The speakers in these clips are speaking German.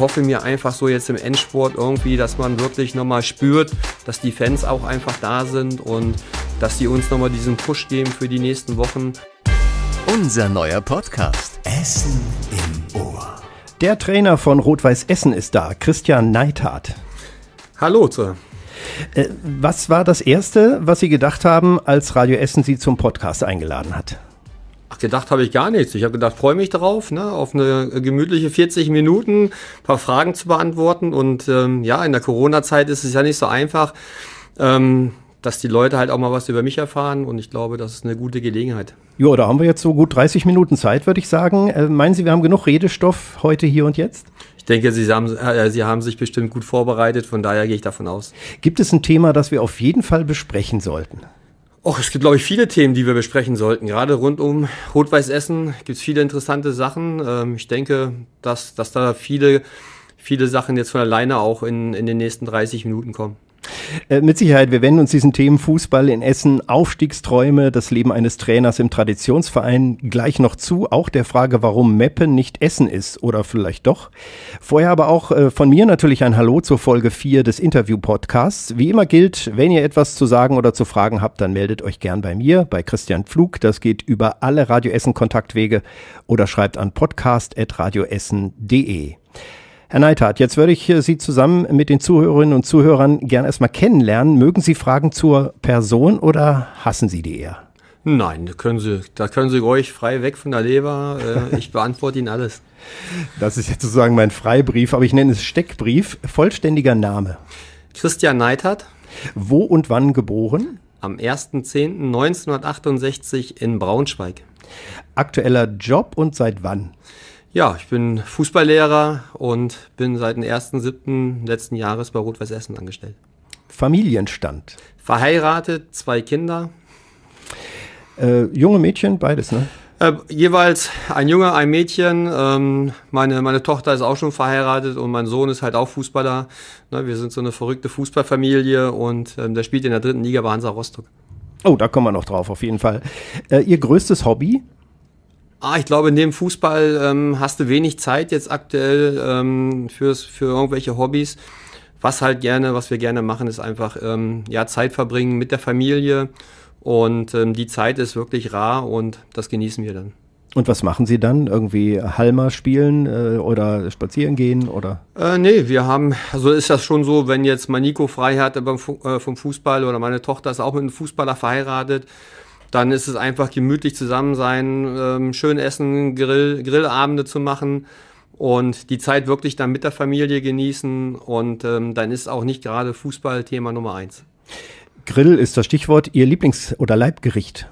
erhoffe mir einfach so jetzt im Endsport irgendwie, dass man wirklich nochmal spürt, dass die Fans auch einfach da sind und dass sie uns nochmal diesen Push geben für die nächsten Wochen. Unser neuer Podcast. Essen im Ohr. Der Trainer von Rot-Weiß Essen ist da, Christian Neithardt. Hallo Sir. Äh, was war das Erste, was Sie gedacht haben, als Radio Essen Sie zum Podcast eingeladen hat? Ach, gedacht habe ich gar nichts. Ich habe gedacht, freue mich darauf, ne, auf eine gemütliche 40 Minuten, paar Fragen zu beantworten. Und ähm, ja, in der Corona-Zeit ist es ja nicht so einfach, ähm, dass die Leute halt auch mal was über mich erfahren. Und ich glaube, das ist eine gute Gelegenheit. Ja, da haben wir jetzt so gut 30 Minuten Zeit, würde ich sagen. Äh, meinen Sie, wir haben genug Redestoff heute, hier und jetzt? Ich denke, Sie haben, äh, Sie haben sich bestimmt gut vorbereitet. Von daher gehe ich davon aus. Gibt es ein Thema, das wir auf jeden Fall besprechen sollten? Och, es gibt, glaube ich, viele Themen, die wir besprechen sollten. Gerade rund um Rot-Weiß Essen gibt es viele interessante Sachen. Ähm, ich denke, dass, dass da viele, viele Sachen jetzt von alleine auch in, in den nächsten 30 Minuten kommen. Äh, mit Sicherheit, wir wenden uns diesen Themen Fußball in Essen, Aufstiegsträume, das Leben eines Trainers im Traditionsverein gleich noch zu, auch der Frage, warum Meppen nicht Essen ist oder vielleicht doch. Vorher aber auch äh, von mir natürlich ein Hallo zur Folge 4 des Interview-Podcasts. Wie immer gilt, wenn ihr etwas zu sagen oder zu fragen habt, dann meldet euch gern bei mir, bei Christian Pflug. Das geht über alle Radio Essen Kontaktwege oder schreibt an podcast.radioessen.de. Herr Neithardt, jetzt würde ich äh, Sie zusammen mit den Zuhörerinnen und Zuhörern gern erstmal kennenlernen. Mögen Sie Fragen zur Person oder hassen Sie die eher? Nein, da können Sie, da können Sie ruhig frei weg von der Leber. Äh, ich beantworte Ihnen alles. Das ist jetzt sozusagen mein Freibrief, aber ich nenne es Steckbrief. Vollständiger Name. Christian Neithardt. Wo und wann geboren? Am 1.10.1968 in Braunschweig. Aktueller Job und seit wann? Ja, ich bin Fußballlehrer und bin seit dem 1.7. letzten Jahres bei Rot-Weiß Essen angestellt. Familienstand? Verheiratet, zwei Kinder. Äh, junge Mädchen, beides, ne? Äh, jeweils ein Junge, ein Mädchen. Ähm, meine, meine Tochter ist auch schon verheiratet und mein Sohn ist halt auch Fußballer. Ne, wir sind so eine verrückte Fußballfamilie und ähm, der spielt in der dritten Liga bei Hansa Rostock. Oh, da kommen wir noch drauf, auf jeden Fall. Äh, ihr größtes Hobby? Ah, ich glaube, neben Fußball ähm, hast du wenig Zeit jetzt aktuell ähm, fürs, für irgendwelche Hobbys. Was halt gerne, was wir gerne machen, ist einfach ähm, ja, Zeit verbringen mit der Familie. Und ähm, die Zeit ist wirklich rar und das genießen wir dann. Und was machen Sie dann? Irgendwie Halma spielen äh, oder spazieren gehen oder? Äh, nee, wir haben, also ist das schon so, wenn jetzt Maniko frei hat äh, äh, vom Fußball oder meine Tochter ist auch mit einem Fußballer verheiratet, dann ist es einfach gemütlich zusammen sein, ähm, schön essen, Grill, Grillabende zu machen und die Zeit wirklich dann mit der Familie genießen und ähm, dann ist auch nicht gerade Fußball Thema Nummer eins. Grill ist das Stichwort, Ihr Lieblings- oder Leibgericht.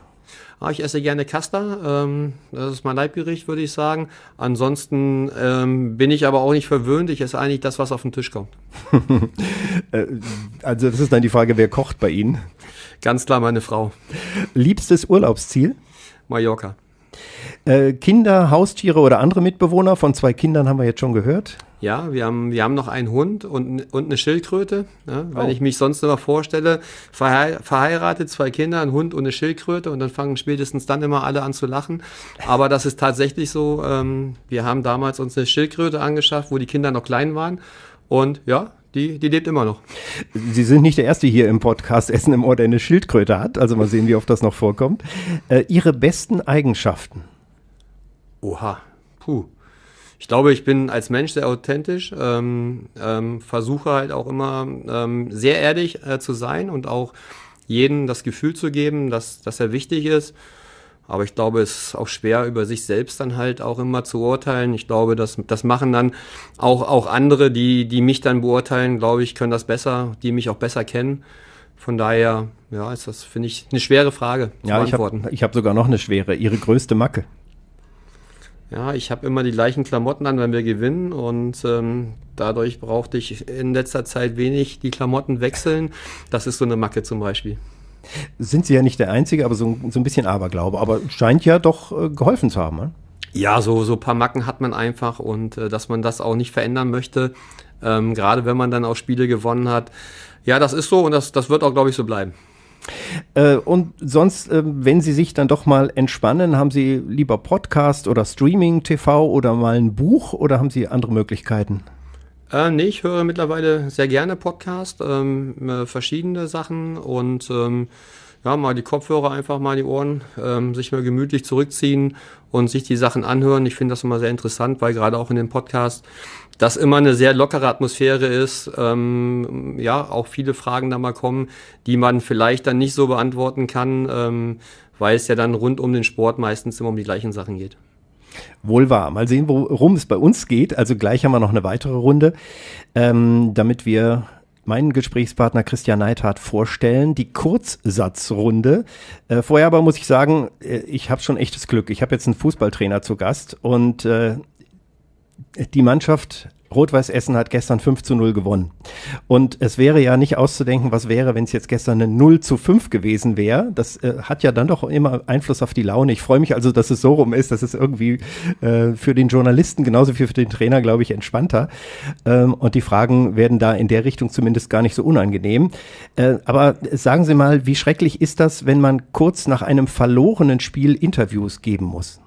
Ah, ich esse gerne Kaster. Ähm, das ist mein Leibgericht, würde ich sagen. Ansonsten ähm, bin ich aber auch nicht verwöhnt. Ich esse eigentlich das, was auf den Tisch kommt. Äh, also das ist dann die Frage, wer kocht bei Ihnen? Ganz klar meine Frau. Liebstes Urlaubsziel? Mallorca. Äh, Kinder, Haustiere oder andere Mitbewohner. Von zwei Kindern haben wir jetzt schon gehört. Ja, wir haben, wir haben noch einen Hund und, und eine Schildkröte. Ne? Wenn oh. ich mich sonst immer vorstelle, verheiratet, zwei Kinder, ein Hund und eine Schildkröte und dann fangen spätestens dann immer alle an zu lachen. Aber das ist tatsächlich so. Ähm, wir haben damals uns eine Schildkröte angeschafft, wo die Kinder noch klein waren. Und ja, die, die lebt immer noch. Sie sind nicht der Erste hier im Podcast Essen im Ohr, der eine Schildkröte hat. Also mal sehen, wie oft das noch vorkommt. Äh, ihre besten Eigenschaften oha, puh. Ich glaube, ich bin als Mensch sehr authentisch, ähm, ähm, versuche halt auch immer ähm, sehr ehrlich äh, zu sein und auch jedem das Gefühl zu geben, dass, dass er wichtig ist. Aber ich glaube, es ist auch schwer, über sich selbst dann halt auch immer zu urteilen. Ich glaube, das, das machen dann auch, auch andere, die, die mich dann beurteilen, glaube ich, können das besser, die mich auch besser kennen. Von daher, ja, ist das, finde ich, eine schwere Frage zu ja, beantworten. Ich habe hab sogar noch eine schwere. Ihre größte Macke? ja, ich habe immer die gleichen Klamotten an, wenn wir gewinnen und ähm, dadurch brauchte ich in letzter Zeit wenig die Klamotten wechseln. Das ist so eine Macke zum Beispiel. Sind Sie ja nicht der Einzige, aber so, so ein bisschen Aberglaube, aber scheint ja doch äh, geholfen zu haben. Ne? Ja, so, so ein paar Macken hat man einfach und äh, dass man das auch nicht verändern möchte, ähm, gerade wenn man dann auch Spiele gewonnen hat. Ja, das ist so und das, das wird auch, glaube ich, so bleiben. Äh, und sonst, äh, wenn Sie sich dann doch mal entspannen, haben Sie lieber Podcast oder Streaming TV oder mal ein Buch oder haben Sie andere Möglichkeiten? Äh, nee, ich höre mittlerweile sehr gerne Podcast, ähm, äh, verschiedene Sachen und ähm, ja, mal die Kopfhörer einfach mal die Ohren, ähm, sich mal gemütlich zurückziehen und sich die Sachen anhören. Ich finde das immer sehr interessant, weil gerade auch in dem Podcast das immer eine sehr lockere Atmosphäre ist. Ähm, ja, auch viele Fragen da mal kommen, die man vielleicht dann nicht so beantworten kann, ähm, weil es ja dann rund um den Sport meistens immer um die gleichen Sachen geht. Wohl wahr. Mal sehen, worum es bei uns geht. Also gleich haben wir noch eine weitere Runde, ähm, damit wir meinen Gesprächspartner Christian Neidhardt vorstellen. Die Kurzsatzrunde. Äh, vorher aber muss ich sagen, äh, ich habe schon echtes Glück. Ich habe jetzt einen Fußballtrainer zu Gast und äh, die Mannschaft Rot-Weiß Essen hat gestern 5 zu 0 gewonnen. Und es wäre ja nicht auszudenken, was wäre, wenn es jetzt gestern eine 0 zu 5 gewesen wäre. Das äh, hat ja dann doch immer Einfluss auf die Laune. Ich freue mich also, dass es so rum ist. dass es irgendwie äh, für den Journalisten genauso wie für den Trainer, glaube ich, entspannter. Ähm, und die Fragen werden da in der Richtung zumindest gar nicht so unangenehm. Äh, aber sagen Sie mal, wie schrecklich ist das, wenn man kurz nach einem verlorenen Spiel Interviews geben muss?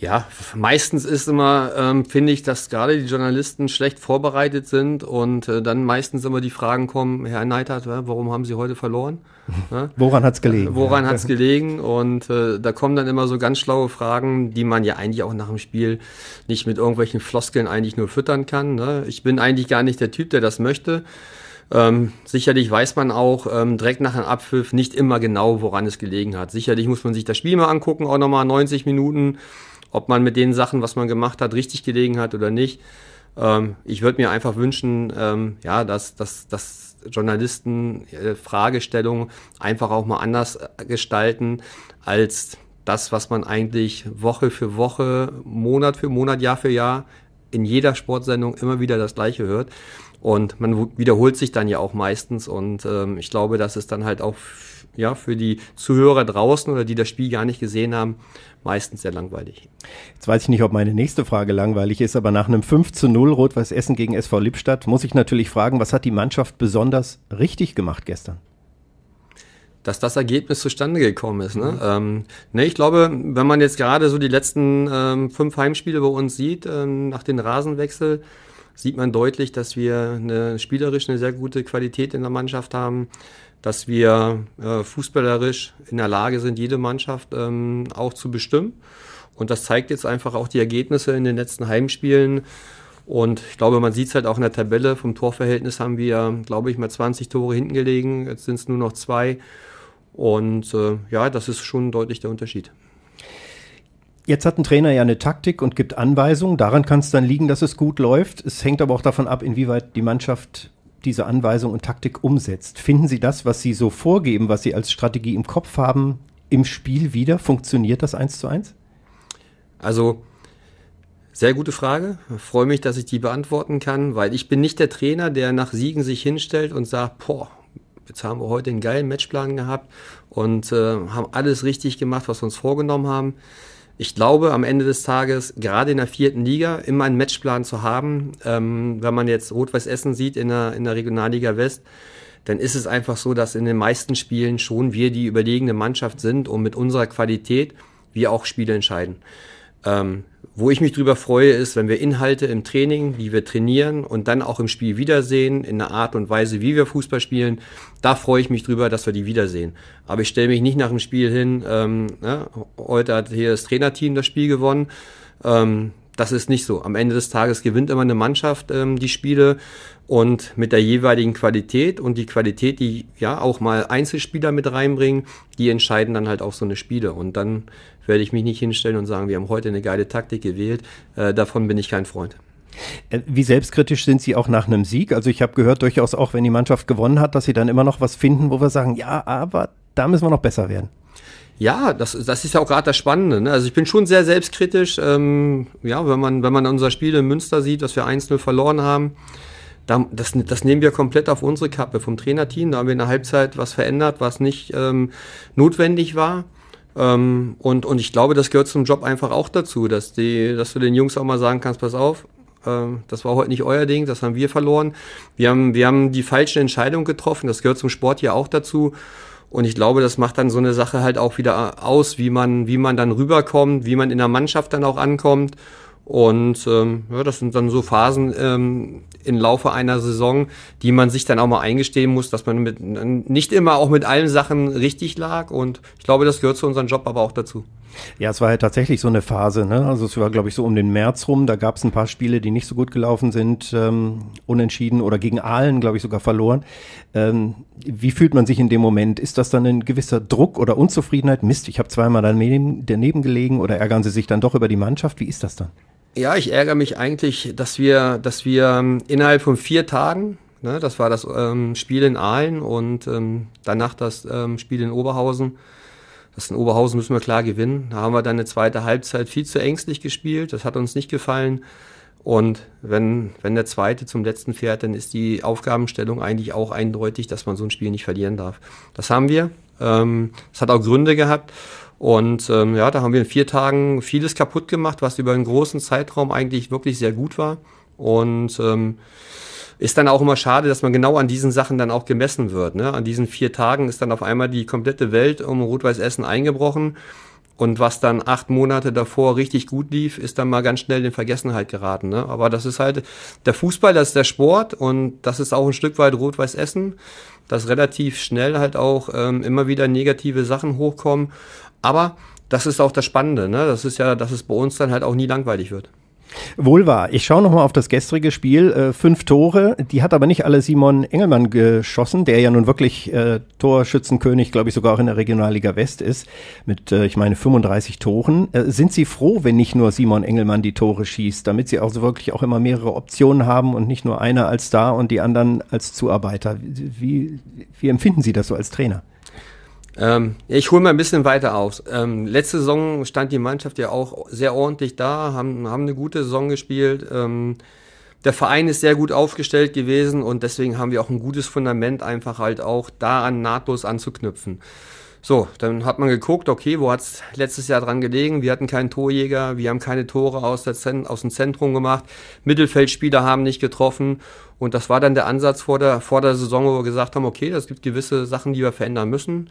Ja, meistens ist immer, ähm, finde ich, dass gerade die Journalisten schlecht vorbereitet sind und äh, dann meistens immer die Fragen kommen, Herr Neidhardt, äh, warum haben Sie heute verloren? woran hat es gelegen? Äh, woran ja. hat es gelegen? Und äh, da kommen dann immer so ganz schlaue Fragen, die man ja eigentlich auch nach dem Spiel nicht mit irgendwelchen Floskeln eigentlich nur füttern kann. Ne? Ich bin eigentlich gar nicht der Typ, der das möchte. Ähm, sicherlich weiß man auch ähm, direkt nach einem Abpfiff nicht immer genau, woran es gelegen hat. Sicherlich muss man sich das Spiel mal angucken, auch nochmal 90 Minuten ob man mit den Sachen, was man gemacht hat, richtig gelegen hat oder nicht. Ähm, ich würde mir einfach wünschen, ähm, ja, dass, dass, dass Journalisten äh, Fragestellungen einfach auch mal anders äh, gestalten als das, was man eigentlich Woche für Woche, Monat für Monat, Jahr für Jahr in jeder Sportsendung immer wieder das Gleiche hört. Und man wiederholt sich dann ja auch meistens. Und ähm, ich glaube, dass es dann halt auch ja, für die Zuhörer draußen oder die das Spiel gar nicht gesehen haben, meistens sehr langweilig. Jetzt weiß ich nicht, ob meine nächste Frage langweilig ist, aber nach einem 5 zu 0 Rot-Weiß Essen gegen SV Lippstadt muss ich natürlich fragen, was hat die Mannschaft besonders richtig gemacht gestern? dass das Ergebnis zustande gekommen ist. Ne? Mhm. Ähm, ne, ich glaube, wenn man jetzt gerade so die letzten ähm, fünf Heimspiele bei uns sieht, ähm, nach dem Rasenwechsel, sieht man deutlich, dass wir eine spielerisch eine sehr gute Qualität in der Mannschaft haben dass wir äh, fußballerisch in der Lage sind, jede Mannschaft ähm, auch zu bestimmen. Und das zeigt jetzt einfach auch die Ergebnisse in den letzten Heimspielen. Und ich glaube, man sieht es halt auch in der Tabelle. Vom Torverhältnis haben wir, glaube ich, mal 20 Tore hinten gelegen. Jetzt sind es nur noch zwei. Und äh, ja, das ist schon deutlich der Unterschied. Jetzt hat ein Trainer ja eine Taktik und gibt Anweisungen. Daran kann es dann liegen, dass es gut läuft. Es hängt aber auch davon ab, inwieweit die Mannschaft diese Anweisung und Taktik umsetzt. Finden Sie das, was Sie so vorgeben, was Sie als Strategie im Kopf haben, im Spiel wieder? Funktioniert das eins zu eins? Also, sehr gute Frage. Ich freue mich, dass ich die beantworten kann, weil ich bin nicht der Trainer, der nach Siegen sich hinstellt und sagt, boah, jetzt haben wir heute einen geilen Matchplan gehabt und äh, haben alles richtig gemacht, was wir uns vorgenommen haben ich glaube, am Ende des Tages, gerade in der vierten Liga, immer einen Matchplan zu haben, ähm, wenn man jetzt Rot-Weiß Essen sieht in der, in der Regionalliga West, dann ist es einfach so, dass in den meisten Spielen schon wir die überlegene Mannschaft sind und mit unserer Qualität wir auch Spiele entscheiden. Ähm, wo ich mich drüber freue, ist, wenn wir Inhalte im Training, die wir trainieren und dann auch im Spiel wiedersehen, in der Art und Weise, wie wir Fußball spielen, da freue ich mich drüber, dass wir die wiedersehen. Aber ich stelle mich nicht nach dem Spiel hin, ähm, ne? heute hat hier das Trainerteam das Spiel gewonnen. Ähm, das ist nicht so. Am Ende des Tages gewinnt immer eine Mannschaft ähm, die Spiele und mit der jeweiligen Qualität und die Qualität, die ja auch mal Einzelspieler mit reinbringen, die entscheiden dann halt auch so eine Spiele. Und dann werde ich mich nicht hinstellen und sagen, wir haben heute eine geile Taktik gewählt. Äh, davon bin ich kein Freund. Äh, wie selbstkritisch sind Sie auch nach einem Sieg? Also ich habe gehört durchaus auch, wenn die Mannschaft gewonnen hat, dass Sie dann immer noch was finden, wo wir sagen, ja, aber da müssen wir noch besser werden. Ja, das, das ist ja auch gerade das Spannende. Ne? Also ich bin schon sehr selbstkritisch. Ähm, ja, wenn man, wenn man unser Spiel in Münster sieht, dass wir 1-0 verloren haben, das, das nehmen wir komplett auf unsere Kappe vom Trainerteam. Da haben wir in der Halbzeit was verändert, was nicht ähm, notwendig war. Ähm, und, und ich glaube, das gehört zum Job einfach auch dazu, dass, die, dass du den Jungs auch mal sagen kannst, pass auf, ähm, das war heute nicht euer Ding, das haben wir verloren. Wir haben, wir haben die falsche Entscheidung getroffen, das gehört zum Sport hier auch dazu. Und ich glaube, das macht dann so eine Sache halt auch wieder aus, wie man, wie man dann rüberkommt, wie man in der Mannschaft dann auch ankommt. Und ähm, ja, das sind dann so Phasen ähm, im Laufe einer Saison, die man sich dann auch mal eingestehen muss, dass man mit, nicht immer auch mit allen Sachen richtig lag. Und ich glaube, das gehört zu unserem Job aber auch dazu. Ja, es war ja halt tatsächlich so eine Phase. Ne? Also es war, glaube ich, so um den März rum. Da gab es ein paar Spiele, die nicht so gut gelaufen sind, ähm, unentschieden oder gegen Aalen, glaube ich, sogar verloren. Ähm, wie fühlt man sich in dem Moment? Ist das dann ein gewisser Druck oder Unzufriedenheit? Mist, ich habe zweimal daneben, daneben gelegen oder ärgern Sie sich dann doch über die Mannschaft? Wie ist das dann? Ja, ich ärgere mich eigentlich, dass wir, dass wir ähm, innerhalb von vier Tagen, ne, das war das ähm, Spiel in Aalen und ähm, danach das ähm, Spiel in Oberhausen, das in Oberhausen müssen wir klar gewinnen. Da haben wir dann eine zweite Halbzeit viel zu ängstlich gespielt. Das hat uns nicht gefallen. Und wenn, wenn der zweite zum letzten fährt, dann ist die Aufgabenstellung eigentlich auch eindeutig, dass man so ein Spiel nicht verlieren darf. Das haben wir. Ähm, das hat auch Gründe gehabt. Und ähm, ja, da haben wir in vier Tagen vieles kaputt gemacht, was über einen großen Zeitraum eigentlich wirklich sehr gut war. Und ähm, ist dann auch immer schade, dass man genau an diesen Sachen dann auch gemessen wird. Ne? An diesen vier Tagen ist dann auf einmal die komplette Welt um Rot-Weiß Essen eingebrochen. Und was dann acht Monate davor richtig gut lief, ist dann mal ganz schnell in Vergessenheit geraten. Ne? Aber das ist halt der Fußball, das ist der Sport und das ist auch ein Stück weit Rot-Weiß Essen, dass relativ schnell halt auch ähm, immer wieder negative Sachen hochkommen. Aber das ist auch das Spannende, ne? Das ist ja, dass es bei uns dann halt auch nie langweilig wird. Wohl wahr. Ich schaue nochmal auf das gestrige Spiel. Äh, fünf Tore, die hat aber nicht alle Simon Engelmann geschossen, der ja nun wirklich äh, Torschützenkönig, glaube ich, sogar auch in der Regionalliga West ist, mit, äh, ich meine, 35 Toren. Äh, sind Sie froh, wenn nicht nur Simon Engelmann die Tore schießt, damit Sie auch wirklich auch immer mehrere Optionen haben und nicht nur einer als Star und die anderen als Zuarbeiter? Wie, wie empfinden Sie das so als Trainer? Ähm, ich hole mal ein bisschen weiter aus. Ähm, letzte Saison stand die Mannschaft ja auch sehr ordentlich da, haben, haben eine gute Saison gespielt. Ähm, der Verein ist sehr gut aufgestellt gewesen und deswegen haben wir auch ein gutes Fundament, einfach halt auch daran nahtlos anzuknüpfen. So, dann hat man geguckt, okay, wo hat es letztes Jahr dran gelegen? Wir hatten keinen Torjäger, wir haben keine Tore aus, der aus, dem Zentrum gemacht, Mittelfeldspieler haben nicht getroffen. Und das war dann der Ansatz vor der, vor der Saison, wo wir gesagt haben, okay, es gibt gewisse Sachen, die wir verändern müssen.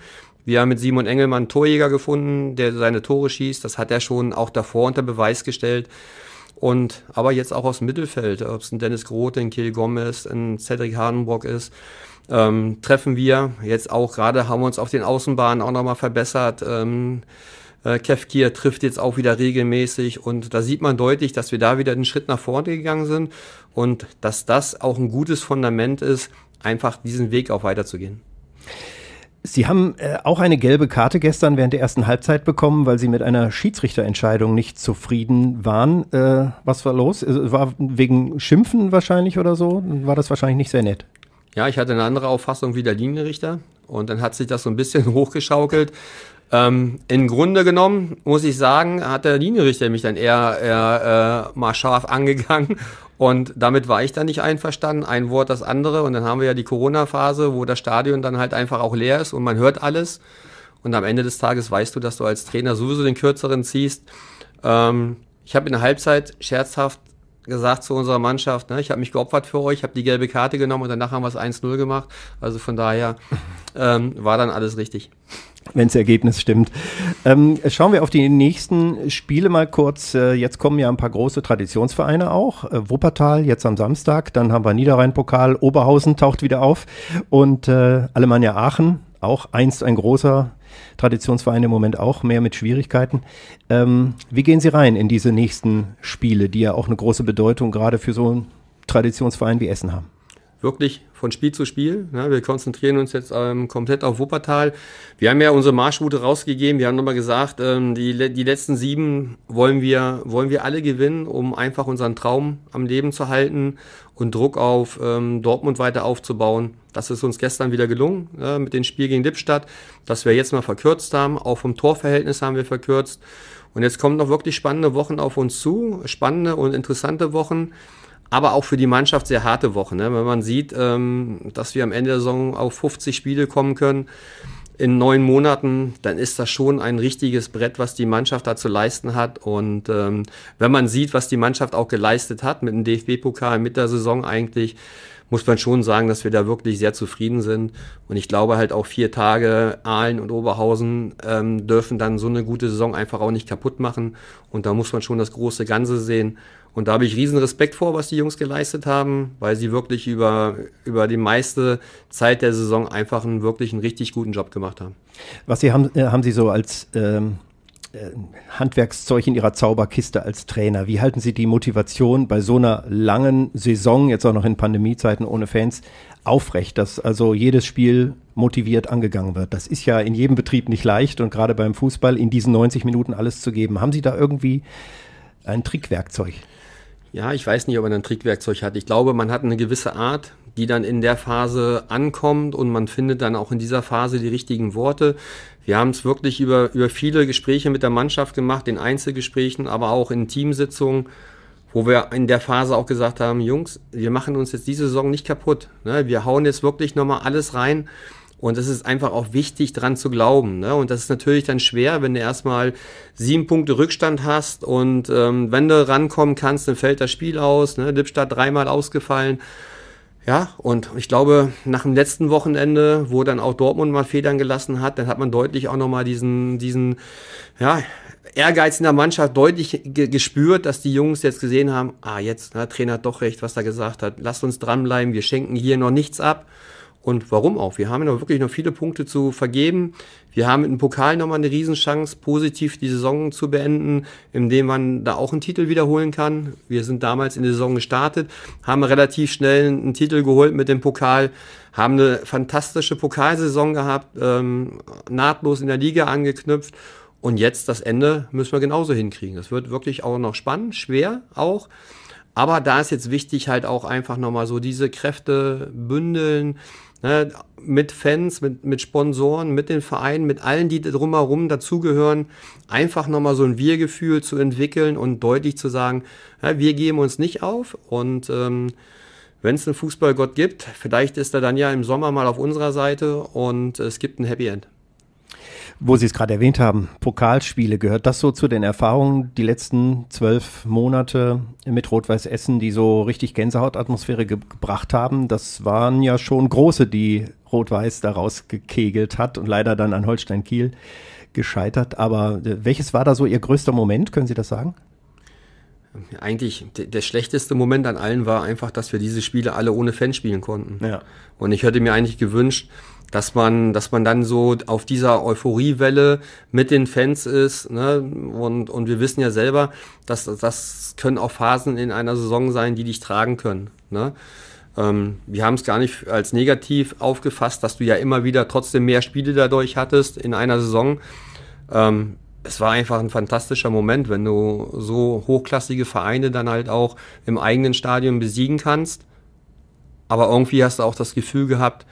Wir haben mit Simon Engelmann einen Torjäger gefunden, der seine Tore schießt. Das hat er schon auch davor unter Beweis gestellt. Und aber jetzt auch aus dem Mittelfeld, ob es ein Dennis Grote, ein Kiel Gomez, ein Cedric Hardenbrock ist, ähm, treffen wir. Jetzt auch gerade haben wir uns auf den Außenbahnen auch nochmal verbessert. Ähm, äh, Kefkir trifft jetzt auch wieder regelmäßig und da sieht man deutlich, dass wir da wieder einen Schritt nach vorne gegangen sind und dass das auch ein gutes Fundament ist, einfach diesen Weg auch weiterzugehen. Sie haben äh, auch eine gelbe Karte gestern während der ersten Halbzeit bekommen, weil Sie mit einer Schiedsrichterentscheidung nicht zufrieden waren. Äh, was war los? War wegen Schimpfen wahrscheinlich oder so? War das wahrscheinlich nicht sehr nett? Ja, ich hatte eine andere Auffassung wie der Linienrichter und dann hat sich das so ein bisschen hochgeschaukelt. Ähm, Im Grunde genommen, muss ich sagen, hat der Linienrichter mich dann eher, eher äh, mal scharf angegangen und damit war ich dann nicht einverstanden. Ein Wort das andere. Und dann haben wir ja die Corona-Phase, wo das Stadion dann halt einfach auch leer ist und man hört alles. Und am Ende des Tages weißt du, dass du als Trainer sowieso den Kürzeren ziehst. Ähm, ich habe in der Halbzeit scherzhaft gesagt zu unserer Mannschaft, ne, ich habe mich geopfert für euch, habe die gelbe Karte genommen und danach haben wir es 1-0 gemacht. Also von daher ähm, war dann alles richtig wenn das Ergebnis stimmt. Ähm, schauen wir auf die nächsten Spiele mal kurz. Äh, jetzt kommen ja ein paar große Traditionsvereine auch. Äh, Wuppertal jetzt am Samstag, dann haben wir Niederrhein-Pokal, Oberhausen taucht wieder auf und äh, Alemannia Aachen, auch einst ein großer Traditionsverein im Moment auch, mehr mit Schwierigkeiten. Ähm, wie gehen Sie rein in diese nächsten Spiele, die ja auch eine große Bedeutung gerade für so einen Traditionsverein wie Essen haben? Wirklich von Spiel zu Spiel. Ne? Wir konzentrieren uns jetzt ähm, komplett auf Wuppertal. Wir haben ja unsere Marschroute rausgegeben. Wir haben nochmal gesagt, ähm, die, die letzten sieben wollen wir, wollen wir alle gewinnen, um einfach unseren Traum am Leben zu halten und Druck auf ähm, Dortmund weiter aufzubauen. Das ist uns gestern wieder gelungen äh, mit dem Spiel gegen Lippstadt, dass wir jetzt mal verkürzt haben. Auch vom Torverhältnis haben wir verkürzt. Und jetzt kommen noch wirklich spannende Wochen auf uns zu, spannende und interessante Wochen aber auch für die Mannschaft sehr harte Woche. Ne? Wenn man sieht, ähm, dass wir am Ende der Saison auf 50 Spiele kommen können in neun Monaten, dann ist das schon ein richtiges Brett, was die Mannschaft da zu leisten hat. Und ähm, wenn man sieht, was die Mannschaft auch geleistet hat mit dem DFB-Pokal, mit der Saison eigentlich, muss man schon sagen, dass wir da wirklich sehr zufrieden sind. Und ich glaube halt auch vier Tage Aalen und Oberhausen ähm, dürfen dann so eine gute Saison einfach auch nicht kaputt machen. Und da muss man schon das große Ganze sehen. Und da habe ich riesen Respekt vor, was die Jungs geleistet haben, weil sie wirklich über, über die meiste Zeit der Saison einfach einen wirklich einen richtig guten Job gemacht haben. Was sie haben, äh, haben sie so als ähm, äh, Handwerkszeug in ihrer Zauberkiste als Trainer. Wie halten Sie die Motivation bei so einer langen Saison, jetzt auch noch in Pandemiezeiten ohne Fans, aufrecht, dass also jedes Spiel motiviert angegangen wird. Das ist ja in jedem Betrieb nicht leicht und gerade beim Fußball in diesen 90 Minuten alles zu geben. Haben Sie da irgendwie ein Trickwerkzeug? ja, ich weiß nicht, ob man ein Trickwerkzeug hat. Ich glaube, man hat eine gewisse Art, die dann in der Phase ankommt und man findet dann auch in dieser Phase die richtigen Worte. Wir haben es wirklich über, über viele Gespräche mit der Mannschaft gemacht, in Einzelgesprächen, aber auch in Teamsitzungen, wo wir in der Phase auch gesagt haben, Jungs, wir machen uns jetzt diese Saison nicht kaputt. Ne? Wir hauen jetzt wirklich nochmal alles rein und es ist einfach auch wichtig, dran zu glauben. Ne? Und das ist natürlich dann schwer, wenn du erstmal sieben Punkte Rückstand hast und ähm, wenn du rankommen kannst, dann fällt das Spiel aus. Ne? Lippstadt dreimal ausgefallen. Ja, und ich glaube, nach dem letzten Wochenende, wo dann auch Dortmund mal Federn gelassen hat, dann hat man deutlich auch nochmal diesen, diesen, ja, Ehrgeiz in der Mannschaft deutlich gespürt, dass die Jungs jetzt gesehen haben, ah, jetzt, na, ne, Trainer hat doch recht, was er gesagt hat. Lasst uns dranbleiben, wir schenken hier noch nichts ab. Und warum auch? Wir haben ja noch wirklich noch viele Punkte zu vergeben. Wir haben mit dem Pokal nochmal eine Riesenchance, positiv die Saison zu beenden, indem man da auch einen Titel wiederholen kann. Wir sind damals in die Saison gestartet, haben relativ schnell einen Titel geholt mit dem Pokal, haben eine fantastische Pokalsaison gehabt, ähm, nahtlos in der Liga angeknüpft. Und jetzt das Ende müssen wir genauso hinkriegen. Das wird wirklich auch noch spannend, schwer auch. Aber da ist jetzt wichtig, halt auch einfach nochmal so diese Kräfte bündeln, ne, mit Fans, mit, mit Sponsoren, mit den Vereinen, mit allen, die drumherum dazugehören, einfach nochmal so ein Wir-Gefühl zu entwickeln und deutlich zu sagen, ja, wir geben uns nicht auf und ähm, wenn es einen Fußballgott gibt, vielleicht ist er dann ja im Sommer mal auf unserer Seite und es gibt ein Happy End wo Sie es gerade erwähnt haben, Pokalspiele, gehört das so zu den Erfahrungen die letzten zwölf Monate mit Rot-Weiß Essen, die so richtig Gänsehautatmosphäre ge gebracht haben? Das waren ja schon große, die Rot-Weiß daraus gekegelt hat und leider dann an Holstein Kiel gescheitert. Aber äh, welches war da so Ihr größter Moment? Können Sie das sagen? eigentlich der schlechteste Moment an allen war einfach, dass wir diese Spiele alle ohne Fans spielen konnten. Ja. Und ich hätte mir eigentlich gewünscht, dass man, dass man dann so auf dieser Euphoriewelle mit den Fans ist. Ne? Und, und wir wissen ja selber, dass das können auch Phasen in einer Saison sein, die dich tragen können. Ne? Ähm, wir haben es gar nicht als negativ aufgefasst, dass du ja immer wieder trotzdem mehr Spiele dadurch hattest in einer Saison. Ähm, es war einfach ein fantastischer Moment, wenn du so hochklassige Vereine dann halt auch im eigenen Stadion besiegen kannst. Aber irgendwie hast du auch das Gefühl gehabt,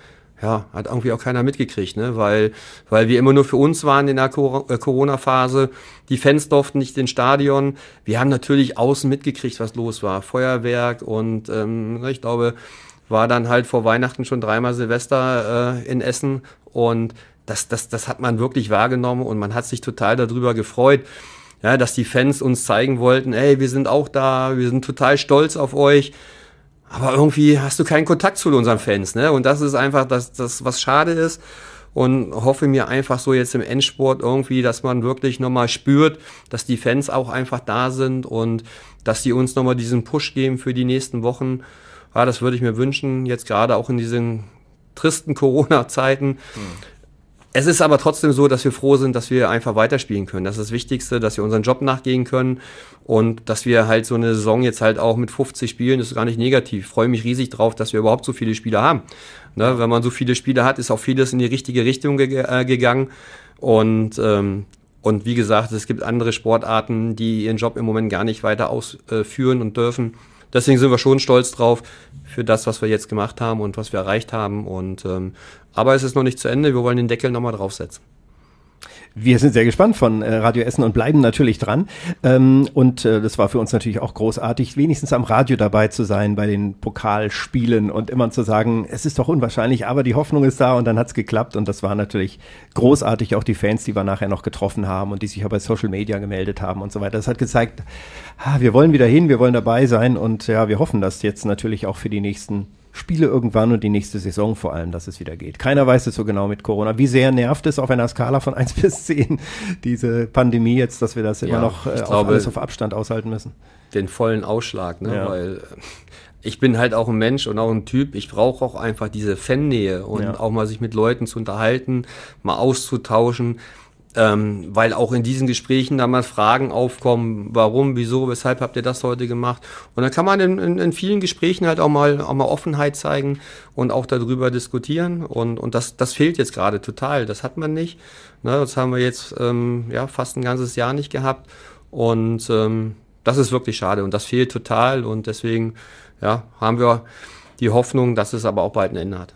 ja, hat irgendwie auch keiner mitgekriegt, ne? weil, weil wir immer nur für uns waren in der äh, Corona-Phase. Die Fans durften nicht ins Stadion. Wir haben natürlich außen mitgekriegt, was los war. Feuerwerk und ähm, ne, ich glaube, war dann halt vor Weihnachten schon dreimal Silvester äh, in Essen und das, das, das hat man wirklich wahrgenommen und man hat sich total darüber gefreut, ja, dass die Fans uns zeigen wollten, ey, wir sind auch da, wir sind total stolz auf euch. Aber irgendwie hast du keinen Kontakt zu unseren Fans, ne? Und das ist einfach das, das was schade ist. Und hoffe mir einfach so jetzt im Endsport irgendwie, dass man wirklich nochmal spürt, dass die Fans auch einfach da sind und dass die uns nochmal diesen Push geben für die nächsten Wochen. Ja, das würde ich mir wünschen, jetzt gerade auch in diesen tristen Corona-Zeiten. Hm es ist aber trotzdem so, dass wir froh sind, dass wir einfach weiterspielen können. Das ist das Wichtigste, dass wir unseren Job nachgehen können und dass wir halt so eine Saison jetzt halt auch mit 50 spielen, ist gar nicht negativ. Ich freue mich riesig drauf, dass wir überhaupt so viele Spieler haben. Ne? Wenn man so viele Spieler hat, ist auch vieles in die richtige Richtung ge äh, gegangen. Und, ähm, und wie gesagt, es gibt andere Sportarten, die ihren Job im Moment gar nicht weiter ausführen äh, und dürfen deswegen sind wir schon stolz drauf für das, was wir jetzt gemacht haben und was wir erreicht haben. Und ähm, aber es ist noch nicht zu Ende. Wir wollen den Deckel nochmal draufsetzen. Wir sind sehr gespannt von äh, Radio Essen und bleiben natürlich dran. Ähm, und äh, das war für uns natürlich auch großartig, wenigstens am Radio dabei zu sein bei den Pokalspielen und immer zu sagen, es ist doch unwahrscheinlich, aber die Hoffnung ist da und dann hat es geklappt. Und das war natürlich großartig, auch die Fans, die wir nachher noch getroffen haben und die sich ja bei Social Media gemeldet haben und so weiter. Das hat gezeigt, ah, wir wollen wieder hin, wir wollen dabei sein und ja, wir hoffen das jetzt natürlich auch für die nächsten Spiele irgendwann und die nächste Saison vor allem, dass es wieder geht. Keiner weiß es so genau mit Corona. Wie sehr nervt es auf einer Skala von 1 bis 10 diese Pandemie jetzt, dass wir das ja, immer noch äh, glaube, alles auf Abstand aushalten müssen? Den vollen Ausschlag, ne? Ja. weil äh, ich bin halt auch ein Mensch und auch ein Typ. Ich brauche auch einfach diese Fannähe und ja. auch mal sich mit Leuten zu unterhalten, mal auszutauschen. Ähm, weil auch in diesen Gesprächen da mal Fragen aufkommen, warum, wieso, weshalb habt ihr das heute gemacht? Und dann kann man in, in, in vielen Gesprächen halt auch mal, auch mal Offenheit zeigen und auch darüber diskutieren. Und, und das, das fehlt jetzt gerade total. Das hat man nicht. Ne, das haben wir jetzt ähm, ja, fast ein ganzes Jahr nicht gehabt. Und ähm, das ist wirklich schade und das fehlt total. Und deswegen ja, haben wir die Hoffnung, dass es aber auch bald ein Ende hat.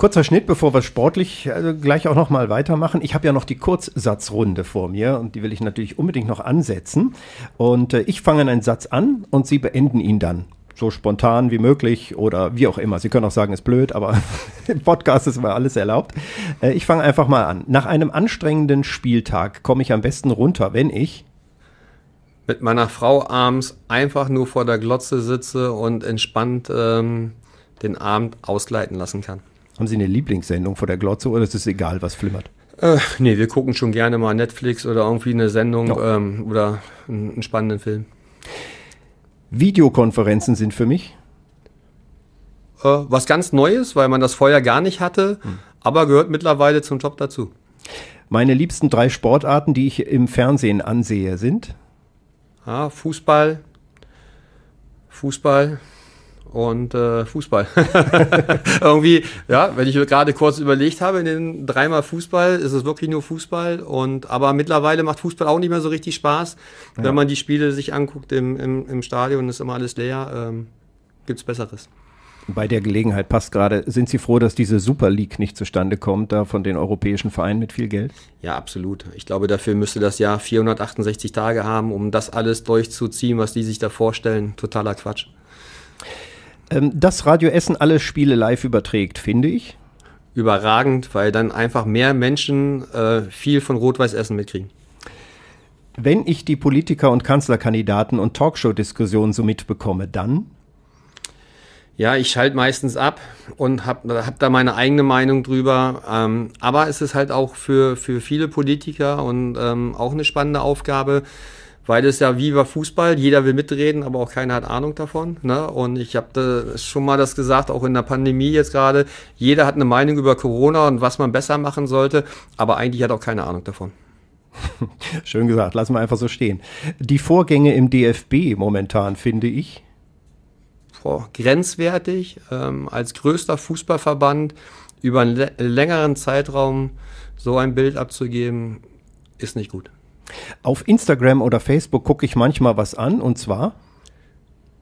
Kurzer Schnitt, bevor wir sportlich also gleich auch nochmal weitermachen. Ich habe ja noch die Kurzsatzrunde vor mir und die will ich natürlich unbedingt noch ansetzen. Und äh, ich fange einen Satz an und Sie beenden ihn dann. So spontan wie möglich oder wie auch immer. Sie können auch sagen, ist blöd, aber im Podcast ist immer alles erlaubt. Äh, ich fange einfach mal an. Nach einem anstrengenden Spieltag komme ich am besten runter, wenn ich mit meiner Frau abends einfach nur vor der Glotze sitze und entspannt ähm, den Abend ausgleiten lassen kann. Haben Sie eine Lieblingssendung vor der Glotze oder ist es egal, was flimmert? Äh, nee, wir gucken schon gerne mal Netflix oder irgendwie eine Sendung ja. ähm, oder einen, einen spannenden Film. Videokonferenzen sind für mich äh, was ganz Neues, weil man das vorher gar nicht hatte, hm. aber gehört mittlerweile zum Job dazu. Meine liebsten drei Sportarten, die ich im Fernsehen ansehe, sind? Ah, Fußball, Fußball, und äh, Fußball. Irgendwie, ja, wenn ich gerade kurz überlegt habe, in den dreimal Fußball ist es wirklich nur Fußball. Und aber mittlerweile macht Fußball auch nicht mehr so richtig Spaß. Ja. Wenn man die Spiele sich anguckt im, im, im Stadion, ist immer alles leer, ähm, gibt es Besseres. Bei der Gelegenheit passt gerade. Sind Sie froh, dass diese Super League nicht zustande kommt, da von den europäischen Vereinen mit viel Geld? Ja, absolut. Ich glaube, dafür müsste das Jahr 468 Tage haben, um das alles durchzuziehen, was die sich da vorstellen. Totaler Quatsch. Ähm, dass Radio Essen alle Spiele live überträgt, finde ich. Überragend, weil dann einfach mehr Menschen äh, viel von Rot-Weiß Essen mitkriegen. Wenn ich die Politiker und Kanzlerkandidaten und Talkshow-Diskussionen so mitbekomme, dann? Ja, ich schalte meistens ab und habe hab da meine eigene Meinung drüber. Ähm, aber es ist halt auch für, für viele Politiker und ähm, auch eine spannende Aufgabe, weil es ja wie war Fußball, jeder will mitreden, aber auch keiner hat Ahnung davon. Ne? Und ich habe schon mal das gesagt, auch in der Pandemie jetzt gerade, jeder hat eine Meinung über Corona und was man besser machen sollte, aber eigentlich hat auch keine Ahnung davon. Schön gesagt, lassen wir einfach so stehen. Die Vorgänge im DFB momentan, finde ich. Boah, grenzwertig, ähm, als größter Fußballverband über einen längeren Zeitraum so ein Bild abzugeben, ist nicht gut. Auf Instagram oder Facebook gucke ich manchmal was an und zwar?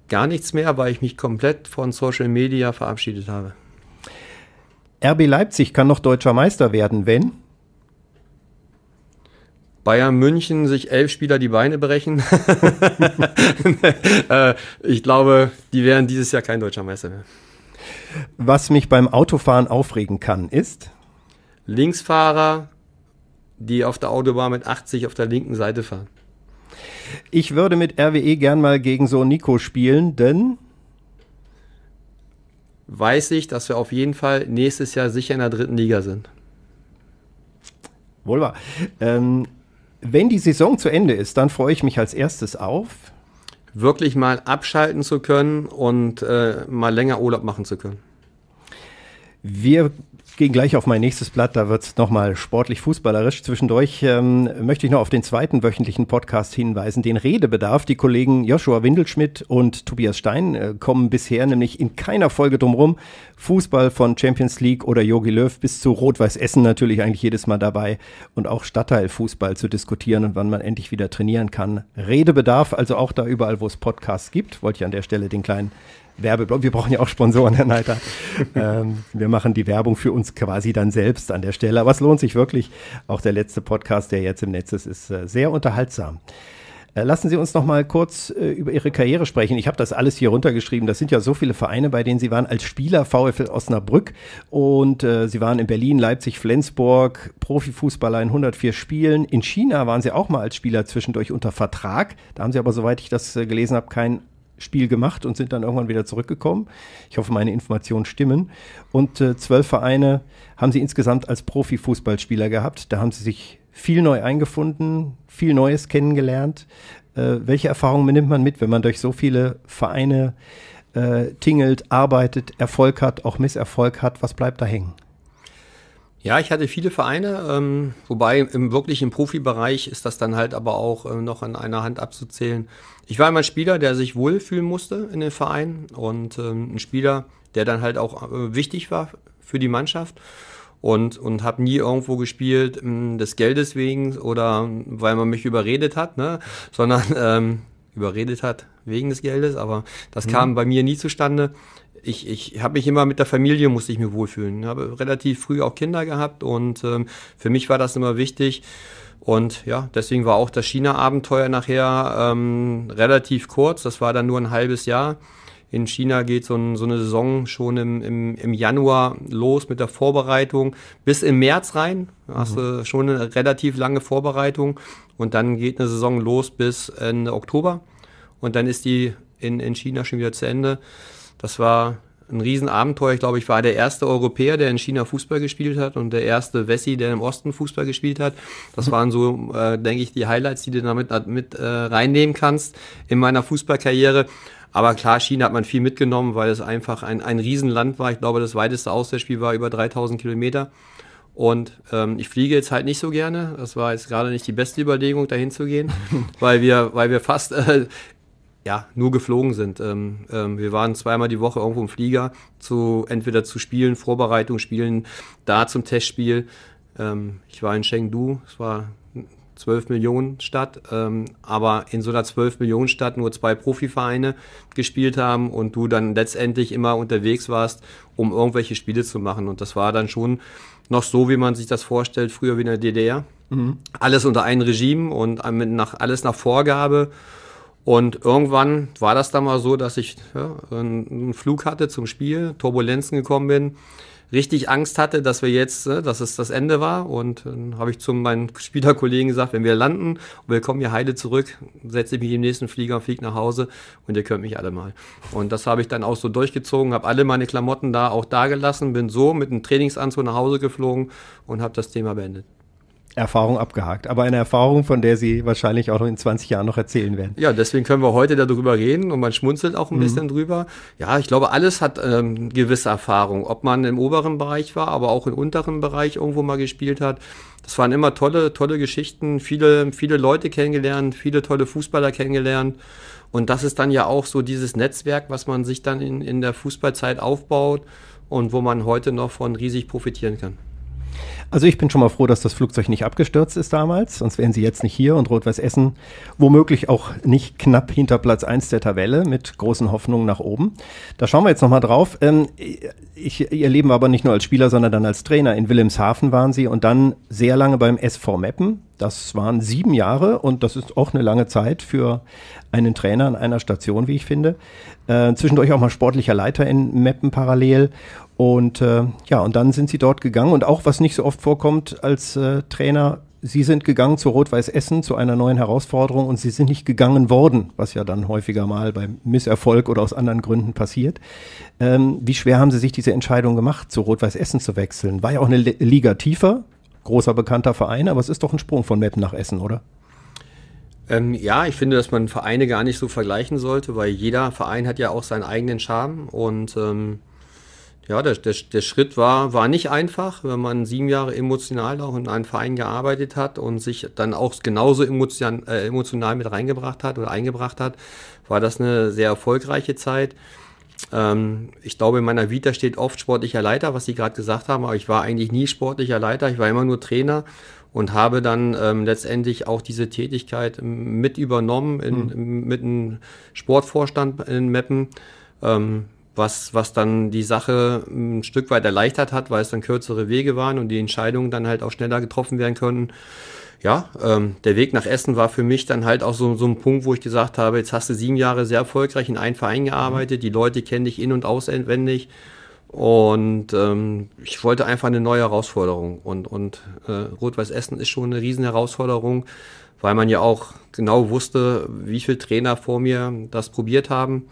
Gar nichts mehr, weil ich mich komplett von Social Media verabschiedet habe. RB Leipzig kann noch deutscher Meister werden, wenn? Bayern München sich elf Spieler die Beine brechen. Äh, ich glaube, die wären dieses Jahr kein deutscher Meister mehr. Was mich beim Autofahren aufregen kann, ist? Linksfahrer, die auf der Autobahn mit 80 auf der linken Seite fahren. Ich würde mit RWE gern mal gegen so Nico spielen, denn weiß ich, dass wir auf jeden Fall nächstes Jahr sicher in der dritten Liga sind. Wohl wahr. Ähm, wenn die Saison zu Ende ist, dann freue ich mich als erstes auf. Wirklich mal abschalten zu können und äh, mal länger Urlaub machen zu können. Wir gehen gleich auf mein nächstes Blatt, da wird es nochmal sportlich fußballerisch. Zwischendurch ähm, möchte ich noch auf den zweiten wöchentlichen Podcast hinweisen, den Redebedarf. Die Kollegen Joshua Windelschmidt und Tobias Stein äh, kommen bisher nämlich in keiner Folge drumherum. Fußball von Champions League oder Yogi Löw bis zu Rot-Weiß Essen natürlich eigentlich jedes Mal dabei und auch Stadtteilfußball zu diskutieren und wann man endlich wieder trainieren kann. Redebedarf, also auch da überall, wo es Podcasts gibt, wollte ich an der Stelle den kleinen Werbeblock. Wir brauchen ja auch Sponsoren, Herr Neiter. ähm, wir machen die Werbung für uns quasi dann selbst an der Stelle. Aber es lohnt sich wirklich. Auch der letzte Podcast, der jetzt im Netz ist, ist äh, sehr unterhaltsam. Äh, lassen Sie uns noch mal kurz äh, über Ihre Karriere sprechen. Ich habe das alles hier runtergeschrieben. Das sind ja so viele Vereine, bei denen Sie waren als Spieler VfL Osnabrück und äh, Sie waren in Berlin, Leipzig, Flensburg, Profifußballer in 104 Spielen. In China waren Sie auch mal als Spieler zwischendurch unter Vertrag. Da haben Sie aber, soweit ich das äh, gelesen habe, keinen Spiel gemacht und sind dann irgendwann wieder zurückgekommen. Ich hoffe, meine Informationen stimmen. Und äh, zwölf Vereine haben sie insgesamt als Profifußballspieler gehabt. Da haben sie sich viel neu eingefunden, viel Neues kennengelernt. Äh, welche Erfahrungen nimmt man mit, wenn man durch so viele Vereine äh, tingelt, arbeitet, Erfolg hat, auch Misserfolg hat? Was bleibt da hängen? Ja, ich hatte viele Vereine, ähm, wobei im wirklichen Profibereich ist das dann halt aber auch äh, noch an einer Hand abzuzählen ich war immer ein Spieler, der sich wohlfühlen musste in den Verein und ähm, ein Spieler, der dann halt auch äh, wichtig war für die Mannschaft und, und habe nie irgendwo gespielt mh, hm, des Geldes wegen oder weil man mich überredet hat, ne? sondern ähm, überredet hat wegen des Geldes, aber das mhm. kam bei mir nie zustande. Ich, ich habe mich immer mit der Familie, musste ich mir wohlfühlen. Ich habe relativ früh auch Kinder gehabt und ähm, für mich war das immer wichtig, und ja, deswegen war auch das China-Abenteuer nachher ähm, relativ kurz. Das war dann nur ein halbes Jahr. In China geht so, ein, so eine Saison schon im, im, im, Januar los mit der Vorbereitung bis im März rein. Hast mhm. du schon eine relativ lange Vorbereitung. Und dann geht eine Saison los bis Ende Oktober. Und dann ist die in, in China schon wieder zu Ende. Das war ein Riesenabenteuer. Ich glaube, ich war der erste Europäer, der in China Fußball gespielt hat und der erste Wessi, der im Osten Fußball gespielt hat. Das mhm. waren so, äh, denke ich, die Highlights, die du damit äh, mit äh, reinnehmen kannst in meiner Fußballkarriere. Aber klar, China hat man viel mitgenommen, weil es einfach ein, ein Riesenland war. Ich glaube, das weiteste Auswärtsspiel war über 3000 Kilometer. Und ähm, ich fliege jetzt halt nicht so gerne. Das war jetzt gerade nicht die beste Überlegung, dahin zu gehen, weil wir, weil wir fast äh, ja, nur geflogen sind. Ähm, ähm, wir waren zweimal die Woche irgendwo im Flieger, zu, entweder zu Spielen, Vorbereitung, Spielen, da zum Testspiel. Ähm, ich war in Chengdu, es war 12 Millionen Stadt, ähm, aber in so einer 12 Millionen Stadt nur zwei Profivereine gespielt haben und du dann letztendlich immer unterwegs warst, um irgendwelche Spiele zu machen. Und das war dann schon noch so, wie man sich das vorstellt, früher wie in der DDR. Mhm. Alles unter einem Regime und nach, alles nach Vorgabe. Und irgendwann war das dann mal so, dass ich ja, einen Flug hatte zum Spiel, Turbulenzen gekommen bin, richtig Angst hatte, dass wir jetzt, ne, dass es das Ende war. Und dann habe ich zu meinen Spielerkollegen gesagt, wenn wir landen und wir kommen hier heile zurück, setze ich mich im nächsten Flieger und fliege nach Hause und ihr könnt mich alle mal. Und das habe ich dann auch so durchgezogen, habe alle meine Klamotten da auch da gelassen, bin so mit einem Trainingsanzug nach Hause geflogen und habe das Thema beendet. Erfahrung abgehakt, aber eine Erfahrung, von der Sie wahrscheinlich auch in 20 Jahren noch erzählen werden. Ja, deswegen können wir heute darüber reden und man schmunzelt auch ein mhm. bisschen drüber. Ja, ich glaube, alles hat ähm, gewisse Erfahrung, ob man im oberen Bereich war, aber auch im unteren Bereich irgendwo mal gespielt hat. Das waren immer tolle, tolle Geschichten, viele, viele Leute kennengelernt, viele tolle Fußballer kennengelernt. Und das ist dann ja auch so dieses Netzwerk, was man sich dann in, in der Fußballzeit aufbaut und wo man heute noch von riesig profitieren kann. Also ich bin schon mal froh, dass das Flugzeug nicht abgestürzt ist damals, sonst wären sie jetzt nicht hier und Rot-Weiß Essen womöglich auch nicht knapp hinter Platz 1 der Tabelle mit großen Hoffnungen nach oben. Da schauen wir jetzt nochmal drauf. Ähm, ich, ihr Leben war aber nicht nur als Spieler, sondern dann als Trainer. In Wilhelmshaven waren sie und dann sehr lange beim SV Meppen. Das waren sieben Jahre und das ist auch eine lange Zeit für einen Trainer an einer Station, wie ich finde. Äh, zwischendurch auch mal sportlicher Leiter in Meppen parallel. Und äh, ja, und dann sind sie dort gegangen und auch was nicht so oft oft vorkommt als äh, Trainer, Sie sind gegangen zu Rot-Weiß Essen, zu einer neuen Herausforderung und Sie sind nicht gegangen worden, was ja dann häufiger mal beim Misserfolg oder aus anderen Gründen passiert. Ähm, wie schwer haben Sie sich diese Entscheidung gemacht, zu Rot-Weiß Essen zu wechseln? War ja auch eine Liga tiefer, großer bekannter Verein, aber es ist doch ein Sprung von Meppen nach Essen, oder? Ähm, ja, ich finde, dass man Vereine gar nicht so vergleichen sollte, weil jeder Verein hat ja auch seinen eigenen Charme und ähm ja, der, der, der, Schritt war, war nicht einfach, wenn man sieben Jahre emotional auch in einem Verein gearbeitet hat und sich dann auch genauso emotion, äh, emotional mit reingebracht hat oder eingebracht hat, war das eine sehr erfolgreiche Zeit. Ähm, ich glaube, in meiner Vita steht oft sportlicher Leiter, was Sie gerade gesagt haben, aber ich war eigentlich nie sportlicher Leiter, ich war immer nur Trainer und habe dann ähm, letztendlich auch diese Tätigkeit mit übernommen in, mhm. mit einem Sportvorstand in Meppen. Ähm, was, was dann die Sache hm, ein Stück weit erleichtert hat, weil es dann kürzere Wege waren und die Entscheidungen dann halt auch schneller getroffen werden konnten. Ja, ähm, der Weg nach Essen war für mich dann halt auch so, so ein Punkt, wo ich gesagt habe, jetzt hast du sieben Jahre sehr erfolgreich in einen Verein gearbeitet, mhm. die Leute kennen dich in- und auswendig und ähm, ich wollte einfach eine neue Herausforderung und, und äh, Rot-Weiß Essen ist schon eine Riesenherausforderung, weil man ja auch genau wusste, wie viele Trainer vor mir das probiert haben